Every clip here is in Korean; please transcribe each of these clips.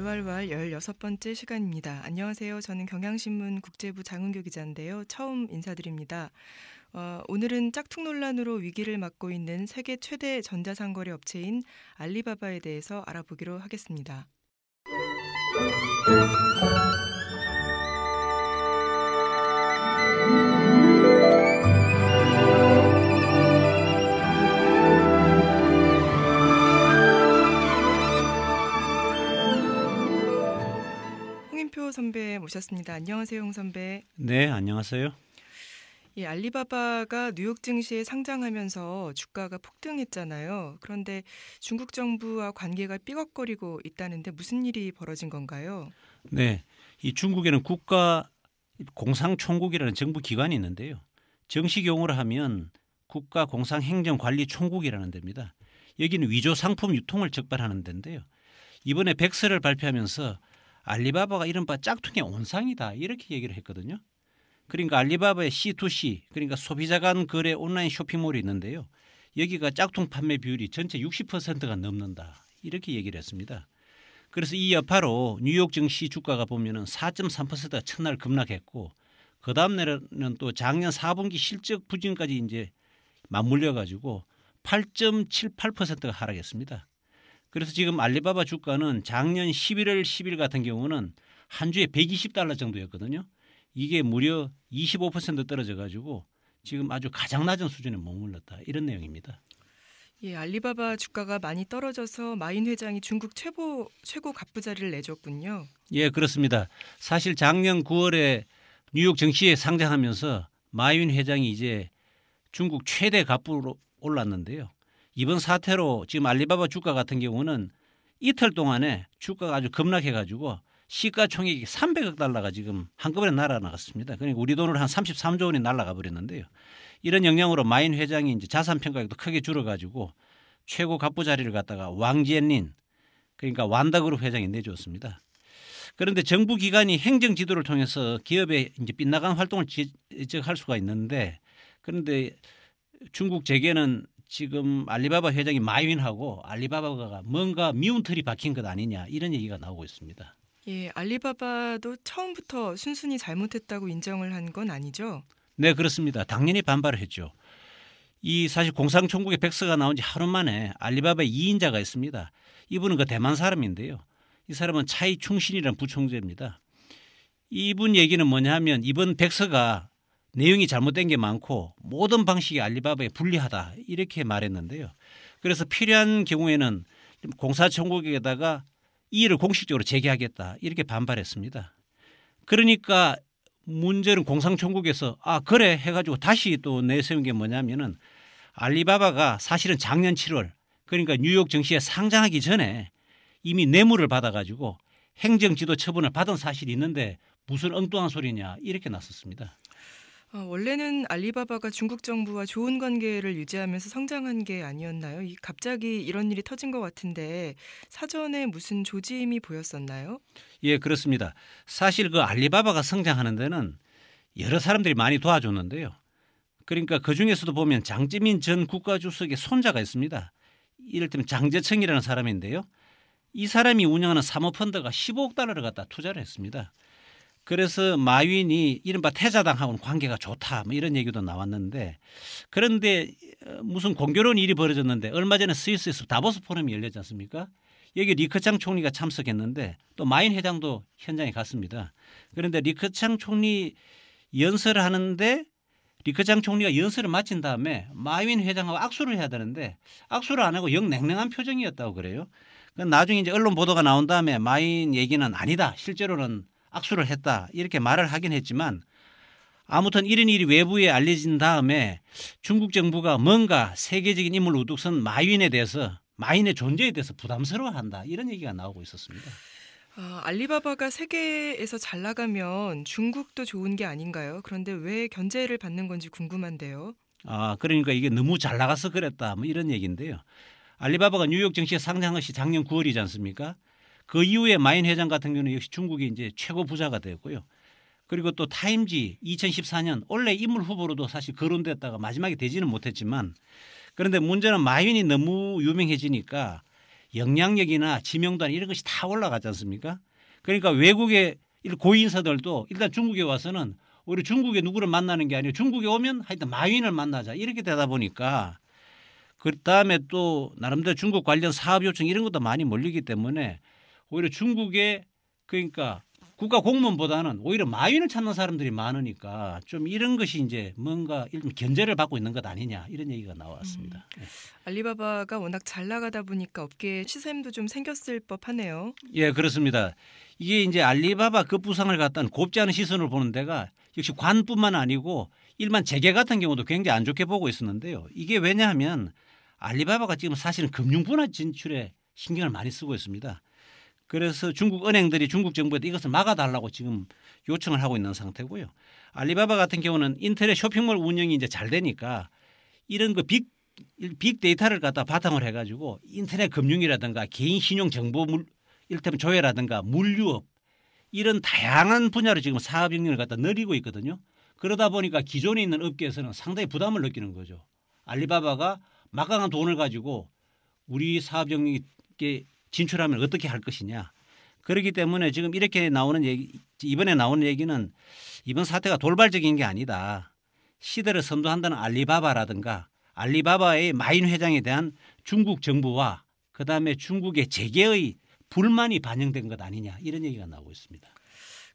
왈왈왈 16번째 시간입니다. 안녕하세요. 저는 경향신문 국제부 장은교 기자인데요. 처음 인사드립니다. 어, 오늘은 짝퉁 논란으로 위기를 맞고 있는 세계 최대 전자상거래 업체인 알리바바에 대해서 알아보기로 하겠습니다. 홍준표 선배 모셨습니다. 안녕하세요, 홍 선배. 네, 안녕하세요. 예, 알리바바가 뉴욕 증시에 상장하면서 주가가 폭등했잖아요. 그런데 중국 정부와 관계가 삐걱거리고 있다는데 무슨 일이 벌어진 건가요? 네, 이 중국에는 국가 공상총국이라는 정부 기관이 있는데요. 정식 용어로 하면 국가 공상행정관리총국이라는 데입니다. 여기는 위조 상품 유통을 적발하는 데인데요. 이번에 백서를 발표하면서 알리바바가 이른바 짝퉁의 온상이다 이렇게 얘기를 했거든요. 그러니까 알리바바의 C2C 그러니까 소비자 간 거래 온라인 쇼핑몰이 있는데요. 여기가 짝퉁 판매 비율이 전체 60%가 넘는다 이렇게 얘기를 했습니다. 그래서 이 여파로 뉴욕 증시 주가가 보면은 4.3%가 첫날 급락했고 그 다음 날은 또 작년 4분기 실적 부진까지 이제 맞물려 가지고 8.78%가 하락했습니다. 그래서 지금 알리바바 주가는 작년 11월 10일 같은 경우는 한 주에 120달러 정도였거든요. 이게 무려 25% 떨어져 가지고 지금 아주 가장 낮은 수준에 머물렀다 이런 내용입니다. 예, 알리바바 주가가 많이 떨어져서 마인 회장이 중국 최고 최고 갑부자를 내줬군요. 예, 그렇습니다. 사실 작년 9월에 뉴욕 증시에 상장하면서 마윈 회장이 이제 중국 최대 갑부로 올랐는데요. 이번 사태로 지금 알리바바 주가 같은 경우는 이틀 동안에 주가가 아주 급락해가지고 시가총액이 300억 달러가 지금 한꺼번에 날아나갔습니다. 그러니까 우리 돈으로 한 33조 원이 날아가 버렸는데요. 이런 영향으로 마인 회장이 이제 자산 평가액도 크게 줄어가지고 최고 갑부 자리를 갖다가 왕지엔린 그러니까 완다그룹 회장이 내줬습니다. 그런데 정부 기관이 행정 지도를 통해서 기업의 이제 빗나간 활동을 지적할 수가 있는데 그런데 중국 재계는 지금 알리바바 회장이 마윈하고 알리바바가 뭔가 미운 털이 박힌 것 아니냐 이런 얘기가 나오고 있습니다. 예, 알리바바도 처음부터 순순히 잘못했다고 인정을 한 건 아니죠? 네, 그렇습니다. 당연히 반발을 했죠. 이 사실 공산총국의 백서가 나온 지 하루 만에 알리바바의 2인자가 있습니다. 이분은 그 대만 사람인데요. 이 사람은 차이 충신이라는 부총재입니다. 이분 얘기는 뭐냐면 이번 백서가 내용이 잘못된 게 많고 모든 방식이 알리바바에 불리하다 이렇게 말했는데요. 그래서 필요한 경우에는 공사 청구에다가 이의를 공식적으로 제기하겠다 이렇게 반발했습니다. 그러니까 문제는 공상 청구에서 아 그래 해가지고 다시 또 내세운 게 뭐냐면은 알리바바가 사실은 작년 7월 그러니까 뉴욕 증시에 상장하기 전에 이미 뇌물을 받아가지고 행정지도 처분을 받은 사실이 있는데 무슨 엉뚱한 소리냐 이렇게 났었습니다. 아, 원래는 알리바바가 중국 정부와 좋은 관계를 유지하면서 성장한 게 아니었나요? 갑자기 이런 일이 터진 것 같은데 사전에 무슨 조짐이 보였었나요? 예, 그렇습니다. 사실 그 알리바바가 성장하는 데는 여러 사람들이 많이 도와줬는데요. 그러니까 그 중에서도 보면 장지민 전 국가주석의 손자가 있습니다. 이를테면 장재청이라는 사람인데요. 이 사람이 운영하는 사모펀드가 15억 달러를 갖다 투자를 했습니다. 그래서 마윈이 이른바 태자당하고는 관계가 좋다 뭐 이런 얘기도 나왔는데 그런데 어, 무슨 공교로운 일이 벌어졌는데 얼마 전에 스위스에서 다보스 포럼이 열렸지 않습니까? 여기 리커창 총리가 참석했는데 또마윈 회장도 현장에 갔습니다. 그런데 리커창 총리 연설을 하는데 리커창 총리가 연설을 마친 다음에 마윈 회장하고 악수를 해야 되는데 악수를 안 하고 영 냉랭한 표정이었다고 그래요. 나중에 이제 언론 보도가 나온 다음에 마윈 얘기는 아니다. 실제로는 악수를 했다 이렇게 말을 하긴 했지만 아무튼 이런 일이 외부에 알려진 다음에 중국 정부가 뭔가 세계적인 인물 우뚝 선 마윈에 대해서 마윈의 존재에 대해서 부담스러워한다 이런 얘기가 나오고 있었습니다. 아, 알리바바가 세계에서 잘 나가면 중국도 좋은 게 아닌가요? 그런데 왜 견제를 받는 건지 궁금한데요. 아, 그러니까 이게 너무 잘 나가서 그랬다. 뭐 이런 얘기인데요. 알리바바가 뉴욕 증시에 상장한 것이 작년 9월이지 않습니까? 그 이후에 마인 회장 같은 경우는 역시 중국의 이제 최고 부자가 되었고요. 그리고 또 타임지 2014년 원래 인물 후보로도 사실 거론됐다가 마지막에 되지는 못했지만 그런데 문제는 마윈이 너무 유명해지니까 영향력이나 지명도 이런 것이 다 올라가지 않습니까? 그러니까 외국의 고인사들도 일단 중국에 와서는 우리 중국에 누구를 만나는 게 아니고 중국에 오면 하여튼 마윈을 만나자 이렇게 되다 보니까 그 다음에 또 나름대로 중국 관련 사업 요청 이런 것도 많이 몰리기 때문에 오히려 중국의 그러니까 국가 공무원보다는 오히려 마윈을 찾는 사람들이 많으니까 좀 이런 것이 이제 뭔가 견제를 받고 있는 것 아니냐 이런 얘기가 나왔습니다. 음. 알리바바가 워낙 잘 나가다 보니까 업계에 시샘도 좀 생겼을 법하네요. 예, 그렇습니다. 이게 이제 알리바바 급부상을 그 갖다 곱지 않은 시선을 보는 데가 역시 관뿐만 아니고 일반 재계 같은 경우도 굉장히 안 좋게 보고 있었는데요. 이게 왜냐하면 알리바바가 지금 사실은 금융 분야 진출에 신경을 많이 쓰고 있습니다. 그래서 중국 은행들이 중국 정부에 이것을 막아달라고 지금 요청을 하고 있는 상태고요. 알리바바 같은 경우는 인터넷 쇼핑몰 운영이 이제 잘 되니까 이런 그 빅 빅데이터를 갖다 바탕으로 해가지고 인터넷 금융이라든가 개인 신용 정보 물 일테면 조회라든가 물류업 이런 다양한 분야로 지금 사업 영역을 갖다 늘리고 있거든요. 그러다 보니까 기존에 있는 업계에서는 상당히 부담을 느끼는 거죠. 알리바바가 막강한 돈을 가지고 우리 사업 영역에 진출하면 어떻게 할 것이냐. 그렇기 때문에 지금 이렇게 나오는 얘기 이번에 나오는 얘기는 이번 사태가 돌발적인 게 아니다. 시대를 선도한다는 알리바바라든가 알리바바의 마인 회장에 대한 중국 정부와 그다음에 중국의 재계의 불만이 반영된 것 아니냐 이런 얘기가 나오고 있습니다.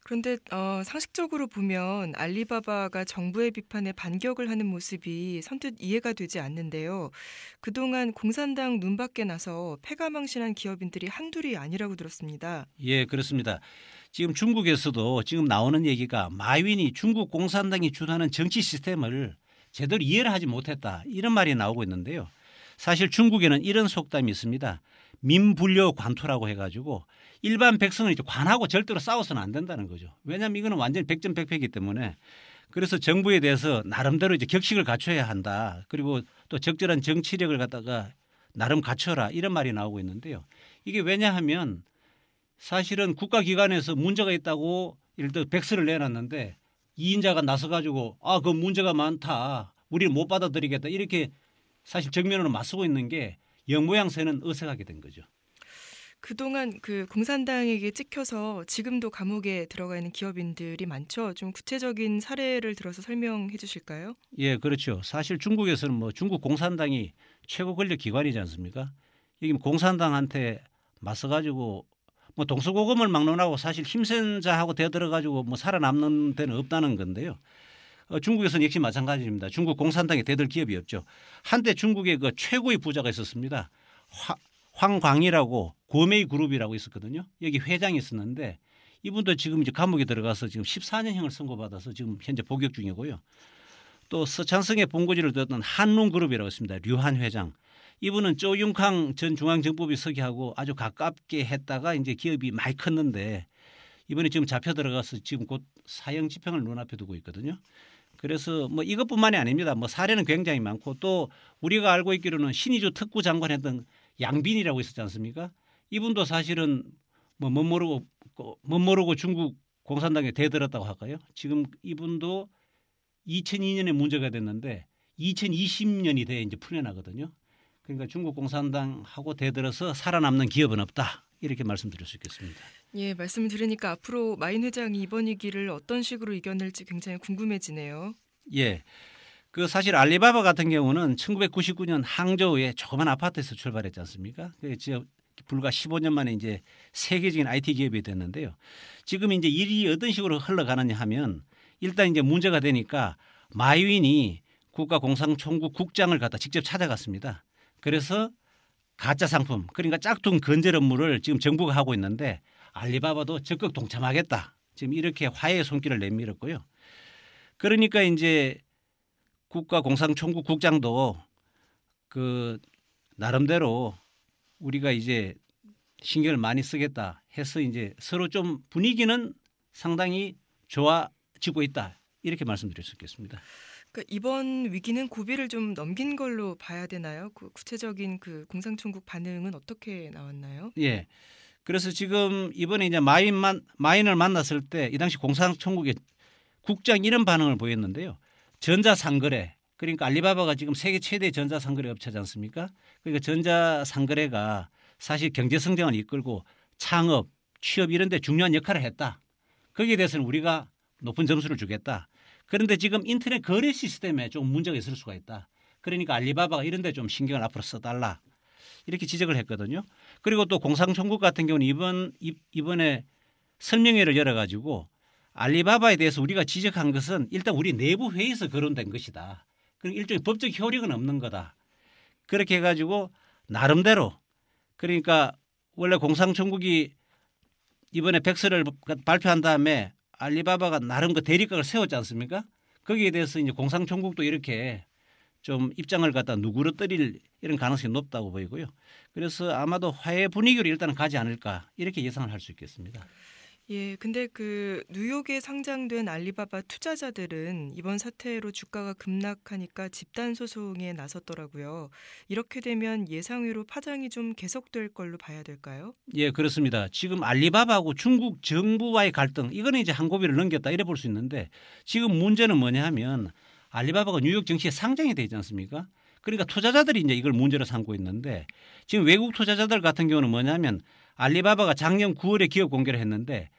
그런데 어, 상식적으로 보면 알리바바가 정부의 비판에 반격을 하는 모습이 선뜻 이해가 되지 않는데요. 그동안 공산당 눈밖에 나서 패가망신한 기업인들이 한둘이 아니라고 들었습니다. 예, 그렇습니다. 지금 중국에서도 지금 나오는 얘기가 마윈이 중국 공산당이 주도하는 정치 시스템을 제대로 이해를 하지 못했다 이런 말이 나오고 있는데요. 사실 중국에는 이런 속담이 있습니다. 민불려 관투라고 해가지고 일반 백성은 이제 관하고 절대로 싸워서는 안 된다는 거죠. 왜냐하면 이거는 완전히 백전백패이기 때문에 그래서 정부에 대해서 나름대로 이제 격식을 갖춰야 한다. 그리고 또 적절한 정치력을 갖다가 나름 갖춰라 이런 말이 나오고 있는데요. 이게 왜냐하면 사실은 국가기관에서 문제가 있다고 예를 들어 백서를 내놨는데 이인자가 나서 가지고 아그 문제가 많다. 우리를 못 받아들이겠다. 이렇게 사실 정면으로 맞서고 있는 게 영모양새는 어색하게 된 거죠. 그동안 그 공산당에게 찍혀서 지금도 감옥에 들어가 있는 기업인들이 많죠. 좀 구체적인 사례를 들어서 설명해 주실까요? 예, 그렇죠. 사실 중국에서는 뭐 중국 공산당이 최고 권력 기관이지 않습니까? 여기 뭐 공산당한테 맞서 가지고 뭐 동서고금을 막론하고 사실 힘센 자하고 대들어 가지고 뭐 살아남는 데는 없다는 건데요. 어, 중국에서는 역시 마찬가지입니다. 중국 공산당에 대들 기업이 없죠. 한때 중국의 그 최고의 부자가 있었습니다. 화, 황광희라고 고메이 그룹이라고 있었거든요. 여기 회장이 있었는데 이분도 지금 이제 감옥에 들어가서 지금 14년형을 선고받아서 지금 현재 복역 중이고요. 또 서창성의 본고지를 듣던 한룬 그룹이라고 있습니다. 류한 회장. 이분은 조윤캉전중앙정법이 서기하고 아주 가깝게 했다가 이제 기업이 많이 컸는데 이번에 지금 잡혀 들어가서 지금 곧 사형 집행을 눈앞에 두고 있거든요. 그래서 뭐 이것뿐만이 아닙니다. 뭐 사례는 굉장히 많고 또 우리가 알고 있기로는 신의주 특구 장관했던 양빈이라고 있었지 않습니까? 이분도 사실은 뭐못 모르고 못 모르고 중국 공산당에 대들었다고 할까요? 지금 이분도 2002년에 문제가 됐는데 2020년이 돼 이제 풀려나거든요. 그러니까 중국 공산당하고 대들어서 살아남는 기업은 없다. 이렇게 말씀드릴 수 있겠습니다. 예, 말씀 을 들으니까 앞으로 마인 회장이 이번 위기를 어떤 식으로 이겨낼지 굉장히 궁금해지네요. 예. 그 사실 알리바바 같은 경우는 1999년 항저우의 조그만 아파트에서 출발했지 않습니까? 그 지금 불과 15년 만에 이제 세계적인 IT 기업이 됐는데요. 지금 이제 일이 어떤 식으로 흘러가느냐 하면 일단 이제 문제가 되니까 마윈이 국가공산총국 국장을 갖다 직접 찾아갔습니다. 그래서 가짜 상품 그러니까 짝퉁 건재 업무를 지금 정부가 하고 있는데 알리바바도 적극 동참하겠다. 지금 이렇게 화해의 손길을 내밀었고요. 그러니까 이제 국가공상총국 국장도 그 나름대로 우리가 이제 신경을 많이 쓰겠다 해서 이제 서로 좀 분위기는 상당히 좋아지고 있다 이렇게 말씀드릴 수 있겠습니다. 그러니까 이번 위기는 고비를 좀 넘긴 걸로 봐야 되나요? 그 구체적인 그 공상총국 반응은 어떻게 나왔나요? 예. 그래서 지금 이번에 이제 마인만 마인을 만났을 때 이 당시 공상총국의 국장 이런 반응을 보였는데요. 전자상거래 그러니까 알리바바가 지금 세계 최대 전자상거래 업체지 않습니까? 그러니까 전자상거래가 사실 경제 성장을 이끌고 창업, 취업 이런 데 중요한 역할을 했다. 거기에 대해서는 우리가 높은 점수를 주겠다. 그런데 지금 인터넷 거래 시스템에 좀 문제가 있을 수가 있다. 그러니까 알리바바가 이런 데 좀 신경을 앞으로 써달라. 이렇게 지적을 했거든요. 그리고 또 공상총국 같은 경우는 이번, 이번에 설명회를 열어가지고 알리바바에 대해서 우리가 지적한 것은 일단 우리 내부 회의에서 거론된 것이다. 그럼 일종의 법적 효력은 없는 거다. 그렇게 해가지고 나름대로 그러니까 원래 공상총국이 이번에 백서를 발표한 다음에 알리바바가 나름 그 대립각을 세웠지 않습니까? 거기에 대해서 이제 공상총국도 이렇게 좀 입장을 갖다 누구를뜨릴 이런 가능성이 높다고 보이고요. 그래서 아마도 화해 분위기로 일단은 가지 않을까 이렇게 예상을 할 수 있겠습니다. 예, 근데 그 뉴욕에 상장된 알리바바 투자자들은 이번 사태로 주가가 급락하니까 집단 소송에 나섰더라고요. 이렇게 되면 예상외로 파장이 좀 계속될 걸로 봐야 될까요? 예, 그렇습니다. 지금 알리바바하고 중국 정부와의 갈등, 이거는 이제 한 고비를 넘겼다 이래 볼 수 있는데 지금 문제는 뭐냐 하면 알리바바가 뉴욕 증시에 상장이 되지 않습니까? 그러니까 투자자들이 이제 이걸 문제로 삼고 있는데 지금 외국 투자자들 같은 경우는 뭐냐면 알리바바가 작년 9월에 기업 공개를 했는데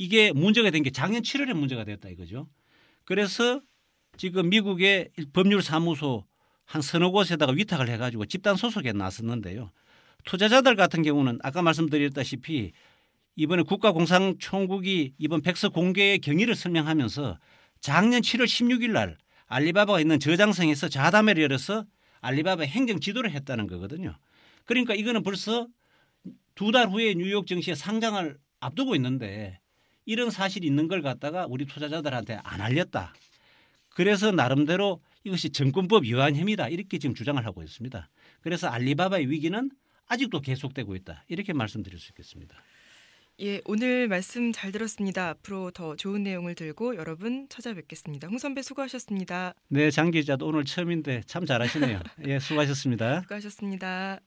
이게 문제가 된 게 작년 7월에 문제가 됐다 이거죠. 그래서 지금 미국의 법률 사무소 한 서너 곳에다가 위탁을 해가지고 집단 소속에 나섰는데요. 투자자들 같은 경우는 아까 말씀드렸다시피 이번에 국가공산총국이 이번 백서 공개의 경위를 설명하면서 작년 7월 16일 날 알리바바가 있는 저장성에서 자담회를 열어서 알리바바 행정 지도를 했다는 거거든요. 그러니까 이거는 벌써 두 달 후에 뉴욕 증시에 상장을 앞두고 있는데 이런 사실이 있는 걸 갖다가 우리 투자자들한테 안 알렸다. 그래서 나름대로 이것이 정권법 위반 혐의다 이렇게 지금 주장을 하고 있습니다. 그래서 알리바바의 위기는 아직도 계속되고 있다 이렇게 말씀드릴 수 있겠습니다. 예, 오늘 말씀 잘 들었습니다. 앞으로 더 좋은 내용을 들고 여러분 찾아뵙겠습니다. 홍 선배 수고하셨습니다. 네, 장 기자도 오늘 처음인데 참 잘하시네요. 예, 수고하셨습니다. 수고하셨습니다.